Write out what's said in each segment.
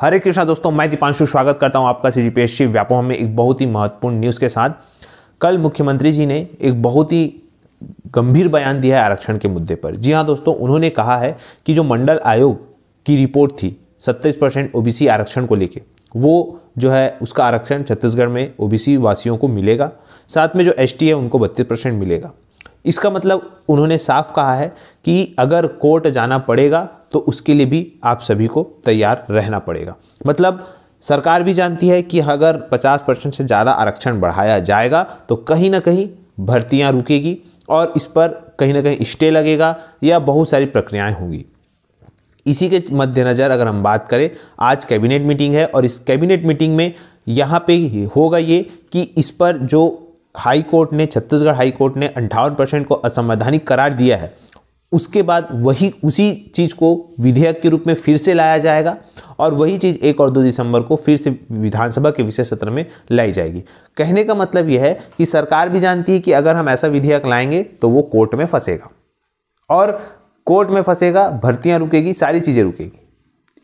हरे कृष्णा दोस्तों मैं दीपांशु स्वागत करता हूं आपका सीजीपीएससी जी व्यापम में एक बहुत ही महत्वपूर्ण न्यूज़ के साथ कल मुख्यमंत्री जी ने एक बहुत ही गंभीर बयान दिया है आरक्षण के मुद्दे पर जी हाँ दोस्तों उन्होंने कहा है कि जो मंडल आयोग की रिपोर्ट थी सत्ताईस परसेंट ओ आरक्षण को लेके वो जो है उसका आरक्षण छत्तीसगढ़ में ओ वासियों को मिलेगा साथ में जो एस है उनको बत्तीस परसेंट मिलेगा इसका मतलब उन्होंने साफ कहा है कि अगर कोर्ट जाना पड़ेगा तो उसके लिए भी आप सभी को तैयार रहना पड़ेगा मतलब सरकार भी जानती है कि अगर 50 परसेंट से ज़्यादा आरक्षण बढ़ाया जाएगा तो कहीं ना कहीं भर्तियाँ रुकेगी और इस पर कहीं ना कहीं स्टे लगेगा या बहुत सारी प्रक्रियाएँ होंगी इसी के मद्देनज़र अगर हम बात करें आज कैबिनेट मीटिंग है और इस कैबिनेट मीटिंग में यहाँ पे होगा ये कि इस पर जो हाई कोर्ट ने छत्तीसगढ़ हाई कोर्ट ने अंठावन परसेंट को असंवैधानिक करार दिया है उसके बाद वही उसी चीज़ को विधेयक के रूप में फिर से लाया जाएगा और वही चीज़ एक और दो दिसंबर को फिर से विधानसभा के विशेष सत्र में लाई जाएगी कहने का मतलब यह है कि सरकार भी जानती है कि अगर हम ऐसा विधेयक लाएंगे तो वो कोर्ट में फंसेगा और कोर्ट में फंसेगा भर्तियाँ रुकेगी सारी चीज़ें रुकेगी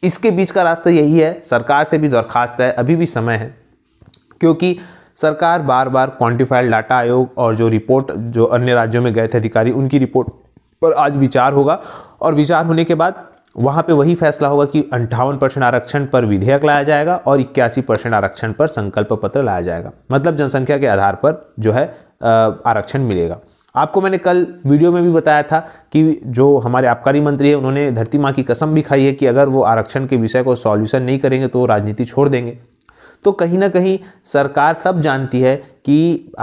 इसके बीच का रास्ता यही है सरकार से भी दरखास्त है अभी भी समय है क्योंकि सरकार बार बार क्वांटिफाइड डाटा आयोग और जो रिपोर्ट जो अन्य राज्यों में गए थे अधिकारी उनकी रिपोर्ट पर आज विचार होगा और विचार होने के बाद वहाँ पे वही फैसला होगा कि अंठावन परसेंट आरक्षण पर विधेयक लाया जाएगा और इक्यासी परसेंट आरक्षण पर संकल्प पत्र लाया जाएगा मतलब जनसंख्या के आधार पर जो है आरक्षण मिलेगा आपको मैंने कल वीडियो में भी बताया था कि जो हमारे आबकारी मंत्री है उन्होंने धरती माँ की कसम भी खाई है कि अगर वो आरक्षण के विषय को सॉल्यूशन नहीं करेंगे तो वो राजनीति छोड़ देंगे तो कहीं ना कहीं सरकार सब जानती है कि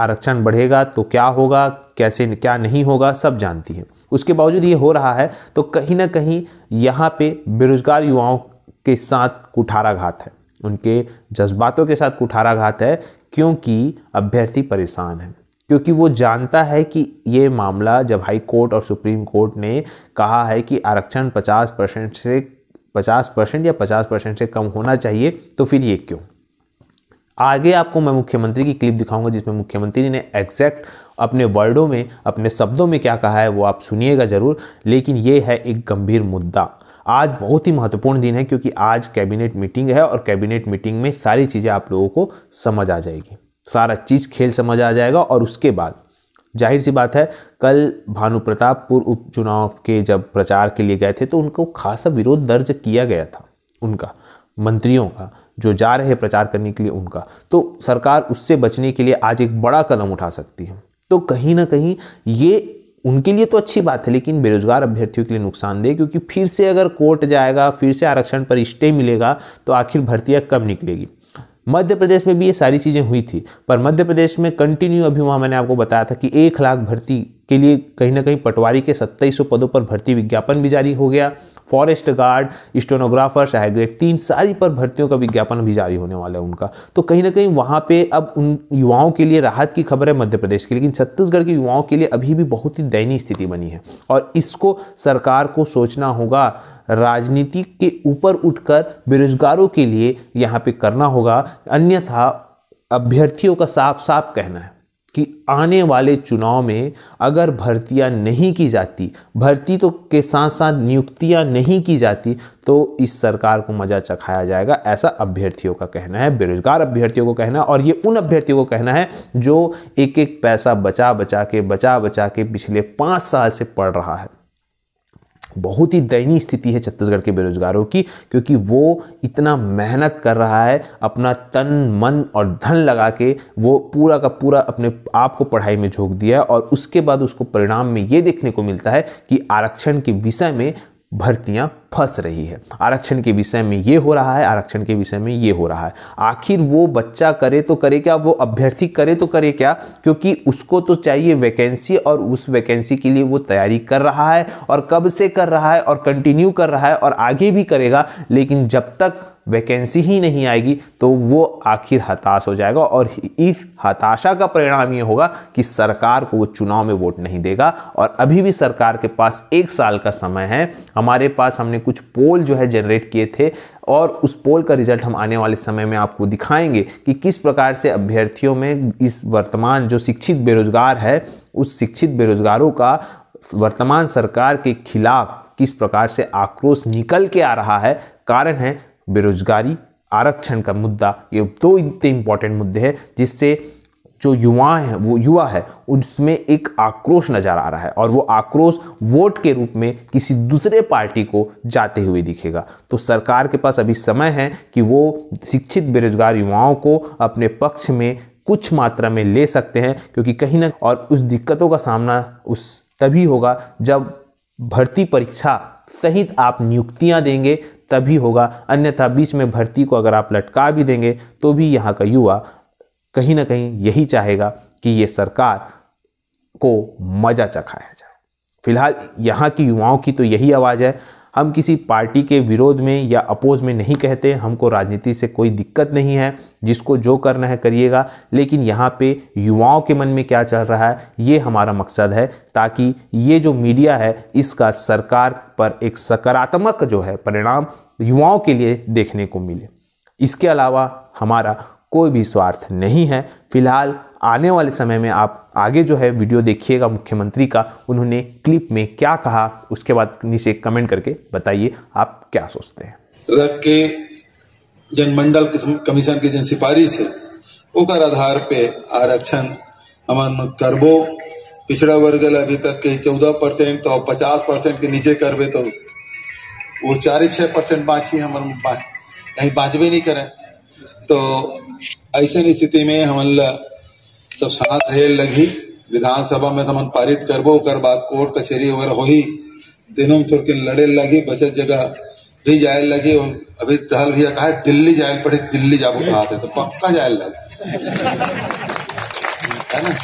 आरक्षण बढ़ेगा तो क्या होगा कैसे क्या नहीं होगा सब जानती है उसके बावजूद ये हो रहा है तो कहीं ना कहीं यहाँ पे बेरोजगार युवाओं के साथ कुठाराघात है उनके जज्बातों के साथ कुठाराघात है क्योंकि अभ्यर्थी परेशान है क्योंकि वो जानता है कि ये मामला जब हाई कोर्ट और सुप्रीम कोर्ट ने कहा है कि आरक्षण 50 परसेंट से 50 परसेंट या 50 परसेंट से कम होना चाहिए तो फिर ये क्यों आगे आपको मैं मुख्यमंत्री की क्लिप दिखाऊंगा जिसमें मुख्यमंत्री ने एग्जैक्ट अपने वर्डों में अपने शब्दों में क्या कहा है वो आप सुनिएगा ज़रूर लेकिन ये है एक गंभीर मुद्दा आज बहुत ही महत्वपूर्ण दिन है क्योंकि आज कैबिनेट मीटिंग है और कैबिनेट मीटिंग में सारी चीज़ें आप लोगों को समझ आ जाएगी सारा चीज़ खेल समझ आ जाएगा और उसके बाद जाहिर सी बात है कल भानु प्रतापपुर उपचुनाव के जब प्रचार के लिए गए थे तो उनको खासा विरोध दर्ज किया गया था उनका मंत्रियों का जो जा रहे प्रचार करने के लिए उनका तो सरकार उससे बचने के लिए आज एक बड़ा कदम उठा सकती है तो कहीं ना कहीं ये उनके लिए तो अच्छी बात है लेकिन बेरोजगार अभ्यर्थियों के लिए नुकसानदेह क्योंकि फिर से अगर कोर्ट जाएगा फिर से आरक्षण पर स्टे मिलेगा तो आखिर भर्तियाँ कब निकलेगी मध्य प्रदेश में भी ये सारी चीज़ें हुई थी पर मध्य प्रदेश में कंटिन्यू अभी वहाँ मैंने आपको बताया था कि एक लाख भर्ती के लिए कहीं ना कहीं पटवारी के सत्ताईस पदों पर भर्ती विज्ञापन भी जारी हो गया फॉरेस्ट गार्ड स्टोनोग्राफर चाहे ग्रेड तीन सारी पर भर्तियों का विज्ञापन भी जारी होने वाला है उनका तो कहीं ना कहीं वहाँ पे अब उन युवाओं के लिए राहत की खबर है मध्य प्रदेश की लेकिन छत्तीसगढ़ के युवाओं के लिए अभी भी बहुत ही दयनीय स्थिति बनी है और इसको सरकार को सोचना होगा राजनीति के ऊपर उठकर बेरोजगारों के लिए यहाँ पे करना होगा अन्यथा अभ्यर्थियों का साफ साफ कहना है कि आने वाले चुनाव में अगर भर्तियां नहीं की जाती भर्ती तो के साथ साथ नियुक्तियां नहीं की जाती तो इस सरकार को मजा चखाया जाएगा ऐसा अभ्यर्थियों का कहना है बेरोजगार अभ्यर्थियों को कहना है और ये उन अभ्यर्थियों को कहना है जो एक एक पैसा बचा बचा के बचा बचा के पिछले पाँच साल से पड़ रहा है बहुत ही दयनीय स्थिति है छत्तीसगढ़ के बेरोजगारों की क्योंकि वो इतना मेहनत कर रहा है अपना तन मन और धन लगा के वो पूरा का पूरा अपने आप को पढ़ाई में झोंक दिया है और उसके बाद उसको परिणाम में ये देखने को मिलता है कि आरक्षण के विषय में भर्तियां फंस रही है आरक्षण के विषय में ये हो रहा है आरक्षण के विषय में ये हो रहा है आखिर वो बच्चा करे तो करे क्या वो अभ्यर्थी करे तो करे क्या क्योंकि उसको तो चाहिए वैकेंसी और उस वैकेंसी के लिए वो तैयारी कर रहा है और कब से कर रहा है और कंटिन्यू कर रहा है और आगे भी करेगा लेकिन जब तक वैकेंसी ही नहीं आएगी तो वो आखिर हताश हो जाएगा और इस हताशा का परिणाम ये होगा कि सरकार को वो चुनाव में वोट नहीं देगा और अभी भी सरकार के पास एक साल का समय है हमारे पास हमने कुछ पोल जो है जनरेट किए थे और उस पोल का रिजल्ट हम आने वाले समय में आपको दिखाएंगे कि किस प्रकार से अभ्यर्थियों में इस वर्तमान जो शिक्षित बेरोजगार है उस शिक्षित बेरोजगारों का वर्तमान सरकार के खिलाफ किस प्रकार से आक्रोश निकल के आ रहा है कारण है बेरोजगारी आरक्षण का मुद्दा ये दो इतने इम्पॉर्टेंट मुद्दे हैं जिससे जो युवा हैं वो युवा है उसमें एक आक्रोश नज़र आ रहा है और वो आक्रोश वोट के रूप में किसी दूसरे पार्टी को जाते हुए दिखेगा तो सरकार के पास अभी समय है कि वो शिक्षित बेरोजगार युवाओं को अपने पक्ष में कुछ मात्रा में ले सकते हैं क्योंकि कहीं ना और उस दिक्कतों का सामना उस तभी होगा जब भर्ती परीक्षा सहित आप नियुक्तियां देंगे तभी होगा अन्यथा बीच में भर्ती को अगर आप लटका भी देंगे तो भी यहाँ का युवा कहीं ना कहीं यही चाहेगा कि ये सरकार को मज़ा चखाया जाए फिलहाल यहाँ के युवाओं की तो यही आवाज़ है हम किसी पार्टी के विरोध में या अपोज में नहीं कहते हमको राजनीति से कोई दिक्कत नहीं है जिसको जो करना है करिएगा लेकिन यहाँ पे युवाओं के मन में क्या चल रहा है ये हमारा मकसद है ताकि ये जो मीडिया है इसका सरकार पर एक सकारात्मक जो है परिणाम युवाओं के लिए देखने को मिले इसके अलावा हमारा कोई भी स्वार्थ नहीं है फिलहाल आने वाले समय में आप आगे जो है वीडियो देखिएगा मुख्यमंत्री का उन्होंने क्लिप में क्या कहा उसके बाद नीचे कमेंट करके बताइए आप क्या सोचते हैं रख के जनमंडल कमीशन की जन सिफारिश है ओकर आधार पे आरक्षण हम करबो पिछड़ा वर्ग अभी तक के चौदह परसेंट तो पचास परसेंट के नीचे करबे तो वो चार ही छः परसेंट बाँची हमारे कहीं बाँचबे नहीं करें तो ऐसे स्थिति में हम सब साथ रहे लगी विधानसभा में मन पारित करबो कर बात कोर्ट कचहरी वगैरह हो ही दिनों थोड़किन लड़े लगी बचत जगह भी जाए लगे अभी दहल भैया कहा दिल्ली जाए पड़े दिल्ली जाबो कहा थे तो पक्का जाए लगे है ना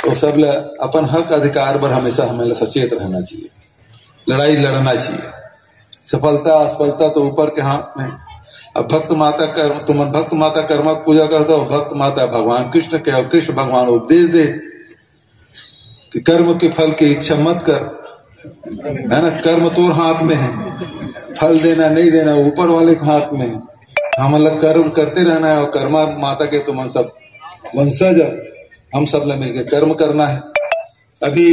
तो सब ल, अपन हक अधिकार पर हमेशा हमें सचेत रहना चाहिए लड़ाई लड़ना चाहिए सफलता असफलता तो ऊपर के हाथ में अब भक्त माता कर्म तुम भक्त माता कर्मा पूजा कर दो भक्त माता भगवान कृष्ण के और कृष्ण भगवान उपदेश दे कि कर्म के फल की इच्छा मत कर है ना कर्म तो हाथ में है फल देना नहीं देना ऊपर वाले के हाथ में है हम अलग कर्म करते रहना है और कर्मा माता के तुम तो सब वंशज हम सब ने मिलकर कर्म करना है अभी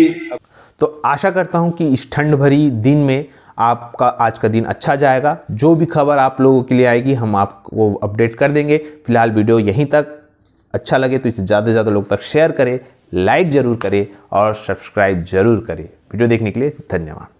तो आशा करता हूं कि इस ठंड भरी दिन में आपका आज का दिन अच्छा जाएगा जो भी खबर आप लोगों के लिए आएगी हम आपको अपडेट कर देंगे फिलहाल वीडियो यहीं तक अच्छा लगे तो इसे ज़्यादा से ज़्यादा लोग तक शेयर करें लाइक ज़रूर करें और सब्सक्राइब ज़रूर करें वीडियो देखने के लिए धन्यवाद